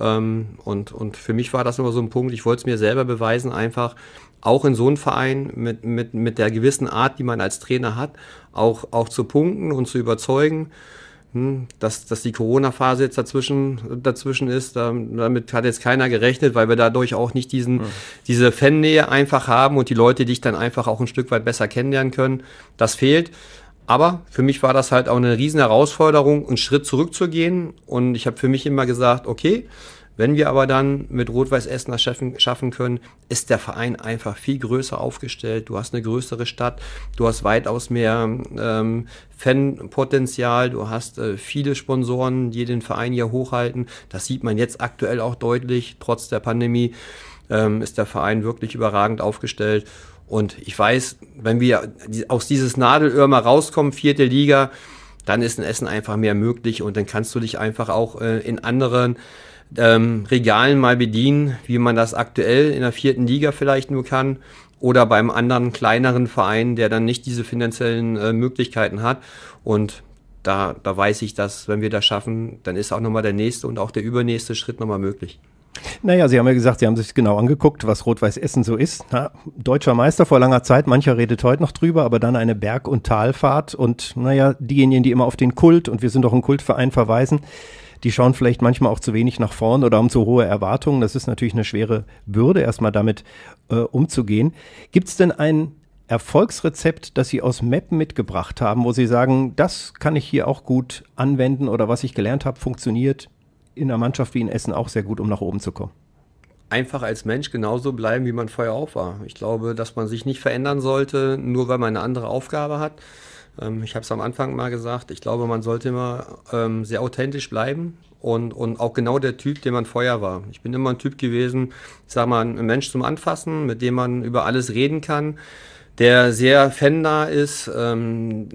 ähm, und, und für mich war das immer so ein Punkt, ich wollte es mir selber beweisen, einfach auch in so einem Verein mit, mit, mit der gewissen Art, die man als Trainer hat, auch, auch zu punkten und zu überzeugen. Hm, dass, dass die Corona-Phase jetzt dazwischen, dazwischen ist, damit hat jetzt keiner gerechnet, weil wir dadurch auch nicht diesen, ja. diese Fannähe einfach haben und die Leute dich dann einfach auch ein Stück weit besser kennenlernen können. Das fehlt. Aber für mich war das halt auch eine riesen Herausforderung, einen Schritt zurückzugehen. Und ich habe für mich immer gesagt, okay, wenn wir aber dann mit Rot-Weiß Essen das schaffen, schaffen, können, ist der Verein einfach viel größer aufgestellt. Du hast eine größere Stadt, du hast weitaus mehr ähm, Fanpotenzial, du hast äh, viele Sponsoren, die den Verein hier hochhalten. Das sieht man jetzt aktuell auch deutlich, trotz der Pandemie ähm, ist der Verein wirklich überragend aufgestellt. Und ich weiß, wenn wir aus dieses Nadelöhr mal rauskommen, vierte Liga, dann ist ein Essen einfach mehr möglich und dann kannst du dich einfach auch äh, in anderen ähm, Regalen mal bedienen, wie man das aktuell in der vierten Liga vielleicht nur kann oder beim anderen kleineren Verein, der dann nicht diese finanziellen äh, Möglichkeiten hat. Und da, da weiß ich, dass wenn wir das schaffen, dann ist auch nochmal der nächste und auch der übernächste Schritt nochmal möglich. Naja, Sie haben ja gesagt, Sie haben sich genau angeguckt, was Rot-Weiß Essen so ist. Na, deutscher Meister vor langer Zeit, mancher redet heute noch drüber, aber dann eine Berg- und Talfahrt und naja, diejenigen, die immer auf den Kult und wir sind doch ein Kultverein verweisen, die schauen vielleicht manchmal auch zu wenig nach vorn oder haben zu hohe Erwartungen. Das ist natürlich eine schwere Bürde, erstmal damit äh, umzugehen. Gibt es denn ein Erfolgsrezept, das Sie aus Mappen mitgebracht haben, wo Sie sagen, das kann ich hier auch gut anwenden oder was ich gelernt habe, funktioniert in einer Mannschaft wie in Essen auch sehr gut, um nach oben zu kommen? Einfach als Mensch genauso bleiben, wie man vorher auch war. Ich glaube, dass man sich nicht verändern sollte, nur weil man eine andere Aufgabe hat. Ähm, ich habe es am Anfang mal gesagt, ich glaube, man sollte immer ähm, sehr authentisch bleiben und, und auch genau der Typ, den man vorher war. Ich bin immer ein Typ gewesen, ich sag mal, ein Mensch zum Anfassen, mit dem man über alles reden kann der sehr fannah ist, ähm,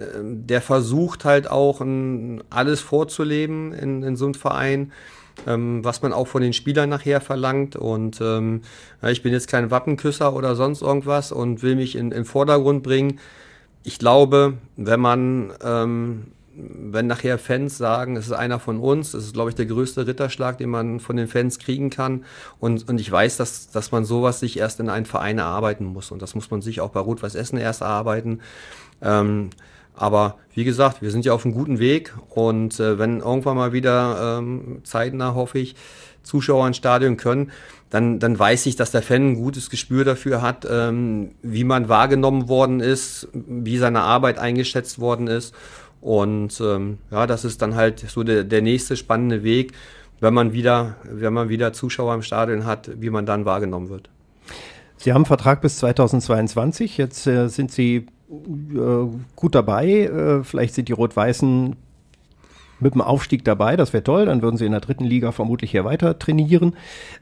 der versucht halt auch ein, alles vorzuleben in, in so einem Verein, ähm, was man auch von den Spielern nachher verlangt. Und ähm, ich bin jetzt kein Wappenküsser oder sonst irgendwas und will mich in den Vordergrund bringen. Ich glaube, wenn man ähm, wenn nachher Fans sagen, es ist einer von uns, es ist, glaube ich, der größte Ritterschlag, den man von den Fans kriegen kann. Und, und ich weiß, dass, dass man sowas sich erst in einen Verein erarbeiten muss. Und das muss man sich auch bei Rot-Weiß Essen erst erarbeiten. Ähm, aber wie gesagt, wir sind ja auf einem guten Weg. Und äh, wenn irgendwann mal wieder ähm, zeitnah, hoffe ich, Zuschauer ins Stadion können, dann, dann weiß ich, dass der Fan ein gutes Gespür dafür hat, ähm, wie man wahrgenommen worden ist, wie seine Arbeit eingeschätzt worden ist. Und ähm, ja, das ist dann halt so der, der nächste spannende Weg, wenn man wieder, wenn man wieder Zuschauer im Stadion hat, wie man dann wahrgenommen wird. Sie haben einen Vertrag bis 2022. Jetzt äh, sind Sie äh, gut dabei. Äh, vielleicht sind die Rot-Weißen mit dem Aufstieg dabei. Das wäre toll. Dann würden Sie in der dritten Liga vermutlich hier weiter trainieren.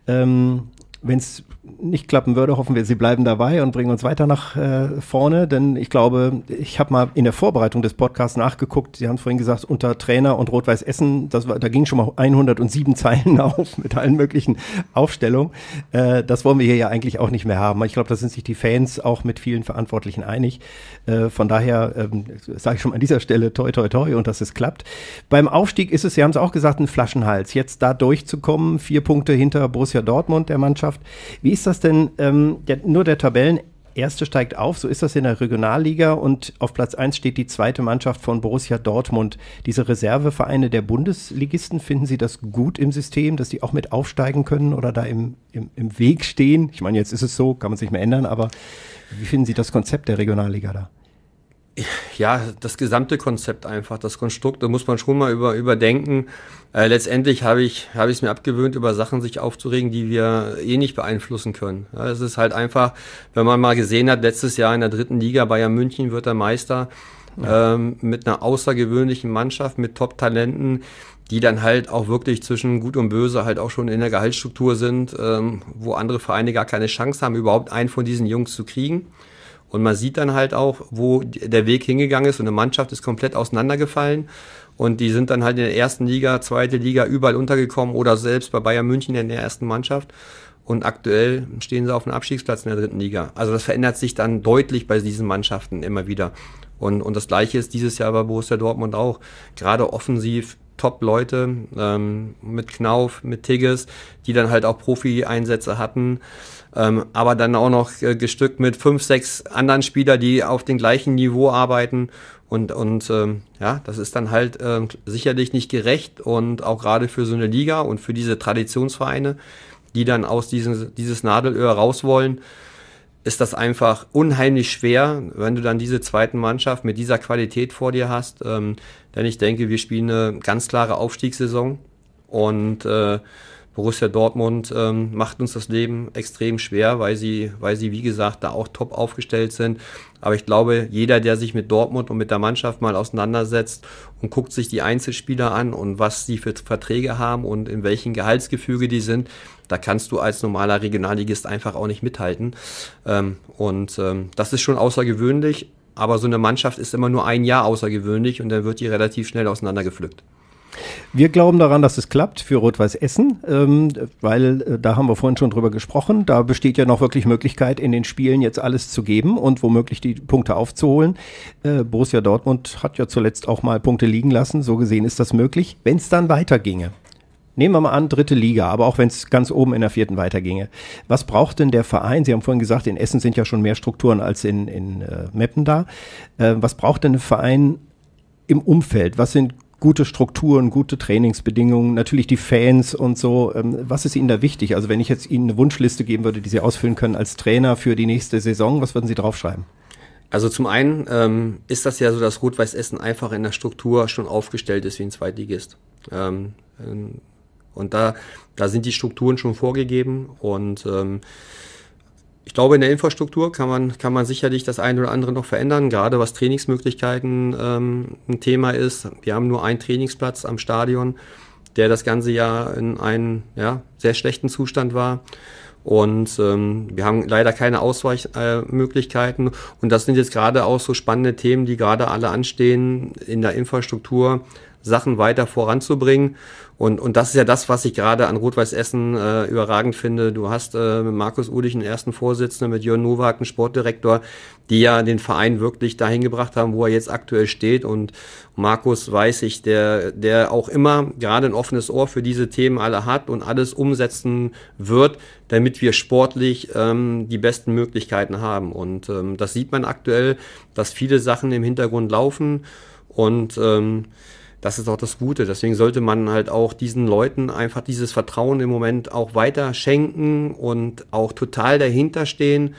Ähm, wenn es nicht klappen würde, hoffen wir, Sie bleiben dabei und bringen uns weiter nach äh, vorne, denn ich glaube, ich habe mal in der Vorbereitung des Podcasts nachgeguckt. Sie haben es vorhin gesagt, unter Trainer und Rot-Weiß Essen, das war, da ging schon mal 107 Zeilen auf mit allen möglichen Aufstellungen. Äh, das wollen wir hier ja eigentlich auch nicht mehr haben. Ich glaube, da sind sich die Fans auch mit vielen Verantwortlichen einig. Äh, von daher ähm, sage ich schon an dieser Stelle toi, toi, toi und dass es klappt. Beim Aufstieg ist es, Sie haben es auch gesagt, ein Flaschenhals. Jetzt da durchzukommen, vier Punkte hinter Borussia Dortmund, der Mannschaft Meisterschaft. Wie ist das denn? Ähm, der, nur der Tabellenerste steigt auf, so ist das in der Regionalliga und auf Platz 1 steht die zweite Mannschaft von Borussia Dortmund. Diese Reservevereine der Bundesligisten, finden Sie das gut im System, dass die auch mit aufsteigen können oder da im, im, im Weg stehen? Ich meine, jetzt ist es so, kann man es nicht mehr ändern, aber wie finden Sie das Konzept der Regionalliga da? ja, das gesamte Konzept einfach, das Konstrukt, da muss man schon mal über, überdenken. Äh, letztendlich habe ich habe ich es mir abgewöhnt, über Sachen sich aufzuregen, die wir eh nicht beeinflussen können. Ja, es ist halt einfach, wenn man mal gesehen hat, letztes Jahr in der dritten Liga Bayern München wird er Meister ja. ähm, mit einer außergewöhnlichen Mannschaft, mit Top-Talenten, die dann halt auch wirklich zwischen Gut und Böse halt auch schon in der Gehaltsstruktur sind, ähm, wo andere Vereine gar keine Chance haben, überhaupt einen von diesen Jungs zu kriegen. Und man sieht dann halt auch, wo der Weg hingegangen ist und eine Mannschaft ist komplett auseinandergefallen. Und die sind dann halt in der ersten Liga, zweite Liga überall untergekommen oder selbst bei Bayern München in der ersten Mannschaft. Und aktuell stehen sie auf einem Abstiegsplatz in der dritten Liga. Also das verändert sich dann deutlich bei diesen Mannschaften immer wieder. Und, und das Gleiche ist dieses Jahr bei Borussia Dortmund auch. Gerade offensiv Top-Leute ähm, mit Knauf, mit Tigges, die dann halt auch Profi-Einsätze hatten ähm, aber dann auch noch äh, gestückt mit fünf, sechs anderen Spielern, die auf dem gleichen Niveau arbeiten. Und, und ähm, ja, das ist dann halt ähm, sicherlich nicht gerecht und auch gerade für so eine Liga und für diese Traditionsvereine, die dann aus diesem, dieses Nadelöhr raus wollen, ist das einfach unheimlich schwer, wenn du dann diese zweite Mannschaft mit dieser Qualität vor dir hast. Ähm, denn ich denke, wir spielen eine ganz klare Aufstiegssaison und äh, Borussia Dortmund ähm, macht uns das Leben extrem schwer, weil sie, weil sie, wie gesagt, da auch top aufgestellt sind. Aber ich glaube, jeder, der sich mit Dortmund und mit der Mannschaft mal auseinandersetzt und guckt sich die Einzelspieler an und was sie für Verträge haben und in welchen Gehaltsgefüge die sind, da kannst du als normaler Regionalligist einfach auch nicht mithalten. Ähm, und ähm, das ist schon außergewöhnlich. Aber so eine Mannschaft ist immer nur ein Jahr außergewöhnlich und dann wird die relativ schnell auseinandergepflückt. Wir glauben daran, dass es klappt für Rot-Weiß Essen, ähm, weil äh, da haben wir vorhin schon drüber gesprochen. Da besteht ja noch wirklich Möglichkeit, in den Spielen jetzt alles zu geben und womöglich die Punkte aufzuholen. Äh, Borussia Dortmund hat ja zuletzt auch mal Punkte liegen lassen. So gesehen ist das möglich, wenn es dann weiterginge. Nehmen wir mal an, dritte Liga, aber auch wenn es ganz oben in der vierten weiterginge. Was braucht denn der Verein? Sie haben vorhin gesagt, in Essen sind ja schon mehr Strukturen als in, in äh, Meppen da. Äh, was braucht denn ein Verein im Umfeld? Was sind gute Strukturen, gute Trainingsbedingungen, natürlich die Fans und so. Ähm, was ist Ihnen da wichtig? Also wenn ich jetzt Ihnen eine Wunschliste geben würde, die Sie ausfüllen können als Trainer für die nächste Saison, was würden Sie draufschreiben? Also zum einen ähm, ist das ja so, dass Rot-Weiß Essen einfach in der Struktur schon aufgestellt ist wie ein Zweitligist. Ähm, ähm und da, da sind die Strukturen schon vorgegeben und ähm, ich glaube, in der Infrastruktur kann man, kann man sicherlich das eine oder andere noch verändern, gerade was Trainingsmöglichkeiten ähm, ein Thema ist. Wir haben nur einen Trainingsplatz am Stadion, der das ganze Jahr in einem ja, sehr schlechten Zustand war. Und ähm, wir haben leider keine Ausweichmöglichkeiten. Äh, und das sind jetzt gerade auch so spannende Themen, die gerade alle anstehen, in der Infrastruktur Sachen weiter voranzubringen. Und, und das ist ja das, was ich gerade an Rot-Weiß Essen äh, überragend finde. Du hast äh, mit Markus Udig einen ersten Vorsitzenden, mit Jörn Nowak einen Sportdirektor, die ja den Verein wirklich dahin gebracht haben, wo er jetzt aktuell steht. Und Markus weiß ich, der, der auch immer gerade ein offenes Ohr für diese Themen alle hat und alles umsetzen wird, damit wir sportlich ähm, die besten Möglichkeiten haben. Und ähm, das sieht man aktuell, dass viele Sachen im Hintergrund laufen und ähm, das ist auch das Gute. Deswegen sollte man halt auch diesen Leuten einfach dieses Vertrauen im Moment auch weiter schenken und auch total dahinter stehen,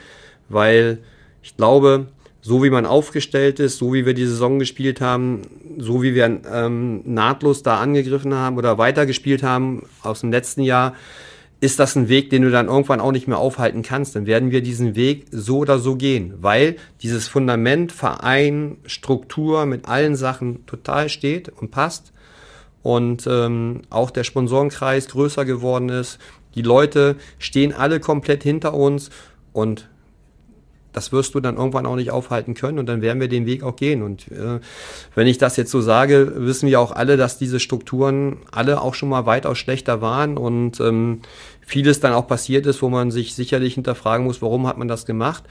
weil ich glaube, so wie man aufgestellt ist, so wie wir die Saison gespielt haben, so wie wir ähm, nahtlos da angegriffen haben oder weitergespielt haben aus dem letzten Jahr, ist das ein Weg, den du dann irgendwann auch nicht mehr aufhalten kannst. Dann werden wir diesen Weg so oder so gehen, weil dieses Fundament, Verein, Struktur mit allen Sachen total steht und passt. Und ähm, auch der Sponsorenkreis größer geworden ist. Die Leute stehen alle komplett hinter uns und das wirst du dann irgendwann auch nicht aufhalten können und dann werden wir den Weg auch gehen. Und äh, wenn ich das jetzt so sage, wissen wir auch alle, dass diese Strukturen alle auch schon mal weitaus schlechter waren und ähm, vieles dann auch passiert ist, wo man sich sicherlich hinterfragen muss, warum hat man das gemacht.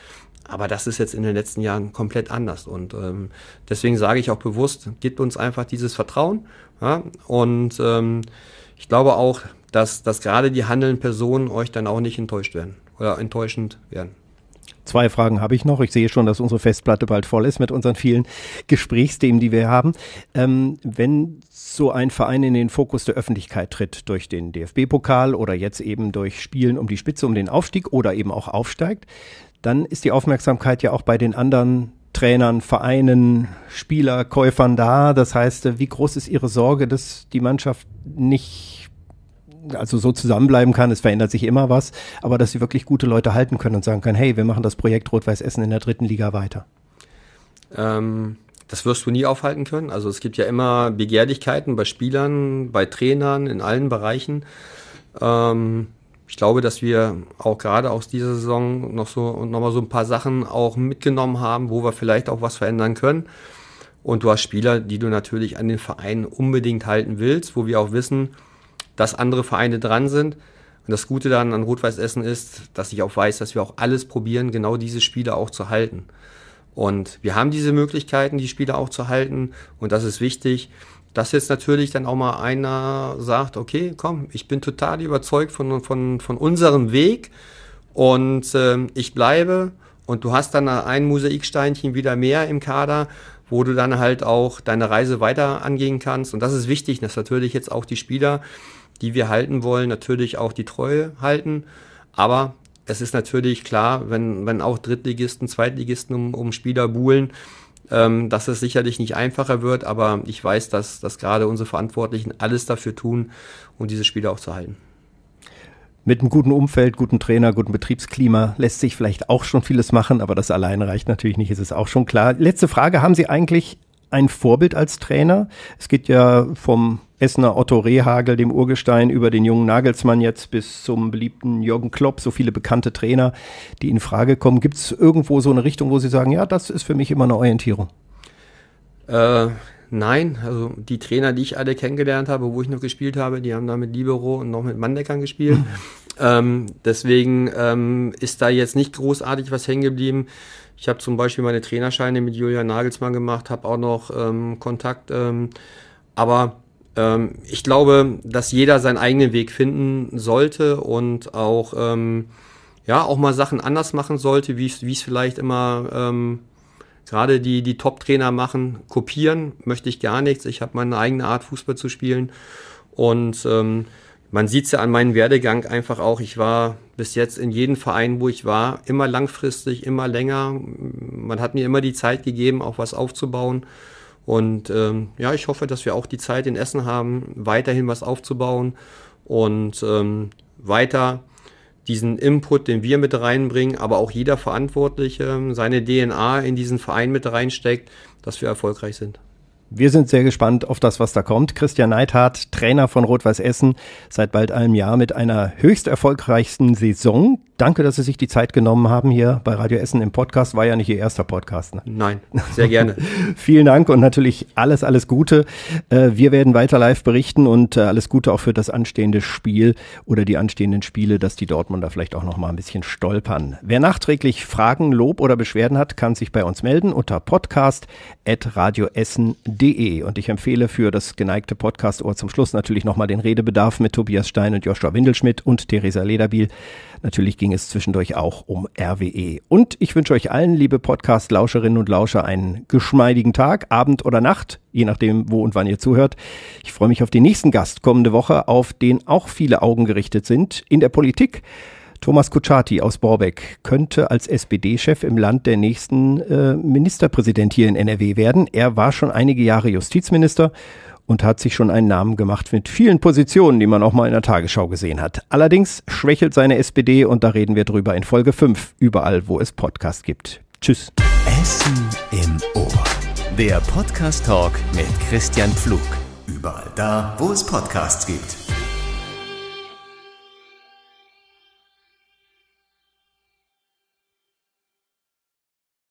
Aber das ist jetzt in den letzten Jahren komplett anders. Und ähm, deswegen sage ich auch bewusst, gebt uns einfach dieses Vertrauen. Ja? Und ähm, ich glaube auch, dass, dass gerade die handelnden Personen euch dann auch nicht enttäuscht werden oder enttäuschend werden. Zwei Fragen habe ich noch. Ich sehe schon, dass unsere Festplatte bald voll ist mit unseren vielen Gesprächsthemen, die wir haben. Ähm, wenn so ein Verein in den Fokus der Öffentlichkeit tritt durch den DFB-Pokal oder jetzt eben durch Spielen um die Spitze, um den Aufstieg oder eben auch aufsteigt, dann ist die Aufmerksamkeit ja auch bei den anderen Trainern, Vereinen, Spieler, Käufern da. Das heißt, wie groß ist Ihre Sorge, dass die Mannschaft nicht also so zusammenbleiben kann, es verändert sich immer was, aber dass sie wirklich gute Leute halten können und sagen können, hey, wir machen das Projekt Rot-Weiß Essen in der dritten Liga weiter? Ähm, das wirst du nie aufhalten können. Also es gibt ja immer Begehrlichkeiten bei Spielern, bei Trainern, in allen Bereichen. Ähm, ich glaube, dass wir auch gerade aus dieser Saison noch so und nochmal so ein paar Sachen auch mitgenommen haben, wo wir vielleicht auch was verändern können. Und du hast Spieler, die du natürlich an den Verein unbedingt halten willst, wo wir auch wissen, dass andere Vereine dran sind. Und das Gute dann an Rot-Weiß Essen ist, dass ich auch weiß, dass wir auch alles probieren, genau diese Spiele auch zu halten. Und wir haben diese Möglichkeiten, die Spiele auch zu halten. Und das ist wichtig, dass jetzt natürlich dann auch mal einer sagt, okay, komm, ich bin total überzeugt von, von, von unserem Weg und äh, ich bleibe. Und du hast dann ein Mosaiksteinchen wieder mehr im Kader, wo du dann halt auch deine Reise weiter angehen kannst. Und das ist wichtig, dass natürlich jetzt auch die Spieler die wir halten wollen, natürlich auch die Treue halten. Aber es ist natürlich klar, wenn, wenn auch Drittligisten, Zweitligisten um, um Spieler buhlen, ähm, dass es sicherlich nicht einfacher wird, aber ich weiß, dass, dass gerade unsere Verantwortlichen alles dafür tun, um diese Spieler auch zu halten. Mit einem guten Umfeld, guten Trainer, gutem Betriebsklima lässt sich vielleicht auch schon vieles machen, aber das allein reicht natürlich nicht, ist es auch schon klar. Letzte Frage, haben Sie eigentlich ein Vorbild als Trainer. Es geht ja vom Essener Otto Rehagel, dem Urgestein, über den jungen Nagelsmann jetzt bis zum beliebten Jürgen Klopp, so viele bekannte Trainer, die in Frage kommen. Gibt es irgendwo so eine Richtung, wo Sie sagen, ja, das ist für mich immer eine Orientierung? Äh, nein, also die Trainer, die ich alle kennengelernt habe, wo ich noch gespielt habe, die haben da mit Libero und noch mit Mandeckern gespielt. ähm, deswegen ähm, ist da jetzt nicht großartig was hängen geblieben. Ich habe zum Beispiel meine Trainerscheine mit Julian Nagelsmann gemacht, habe auch noch ähm, Kontakt. Ähm, aber ähm, ich glaube, dass jeder seinen eigenen Weg finden sollte und auch, ähm, ja, auch mal Sachen anders machen sollte, wie es vielleicht immer ähm, gerade die, die Top-Trainer machen. Kopieren möchte ich gar nichts. Ich habe meine eigene Art, Fußball zu spielen. Und ähm, man sieht es ja an meinem Werdegang einfach auch. Ich war bis jetzt in jedem Verein, wo ich war, immer langfristig, immer länger. Man hat mir immer die Zeit gegeben, auch was aufzubauen. Und ähm, ja, ich hoffe, dass wir auch die Zeit in Essen haben, weiterhin was aufzubauen und ähm, weiter diesen Input, den wir mit reinbringen, aber auch jeder Verantwortliche ähm, seine DNA in diesen Verein mit reinsteckt, dass wir erfolgreich sind. Wir sind sehr gespannt auf das, was da kommt. Christian Neidhardt, Trainer von Rot-Weiß Essen, seit bald einem Jahr mit einer höchst erfolgreichsten Saison. Danke, dass Sie sich die Zeit genommen haben hier bei Radio Essen im Podcast. War ja nicht Ihr erster Podcast. Ne? Nein, sehr gerne. Vielen Dank und natürlich alles, alles Gute. Äh, wir werden weiter live berichten und äh, alles Gute auch für das anstehende Spiel oder die anstehenden Spiele, dass die Dortmunder vielleicht auch noch mal ein bisschen stolpern. Wer nachträglich Fragen, Lob oder Beschwerden hat, kann sich bei uns melden unter podcast.radioessen.de. Und ich empfehle für das geneigte Podcast-Ohr zum Schluss natürlich nochmal den Redebedarf mit Tobias Stein und Joshua Windelschmidt und Theresa Lederbiel. Natürlich ging es zwischendurch auch um RWE. Und ich wünsche euch allen, liebe Podcast-Lauscherinnen und Lauscher, einen geschmeidigen Tag, Abend oder Nacht, je nachdem, wo und wann ihr zuhört. Ich freue mich auf den nächsten Gast kommende Woche, auf den auch viele Augen gerichtet sind in der Politik. Thomas Kutschaty aus Borbeck könnte als SPD-Chef im Land der nächsten äh, Ministerpräsident hier in NRW werden. Er war schon einige Jahre Justizminister und hat sich schon einen Namen gemacht mit vielen Positionen, die man auch mal in der Tagesschau gesehen hat. Allerdings schwächelt seine SPD und da reden wir drüber in Folge 5, überall wo es Podcasts gibt. Tschüss. Essen im Ohr. Der Podcast Talk mit Christian Pflug. Überall da, wo es Podcasts gibt.